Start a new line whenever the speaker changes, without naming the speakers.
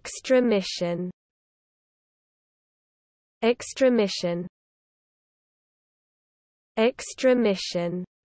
mission Extra mission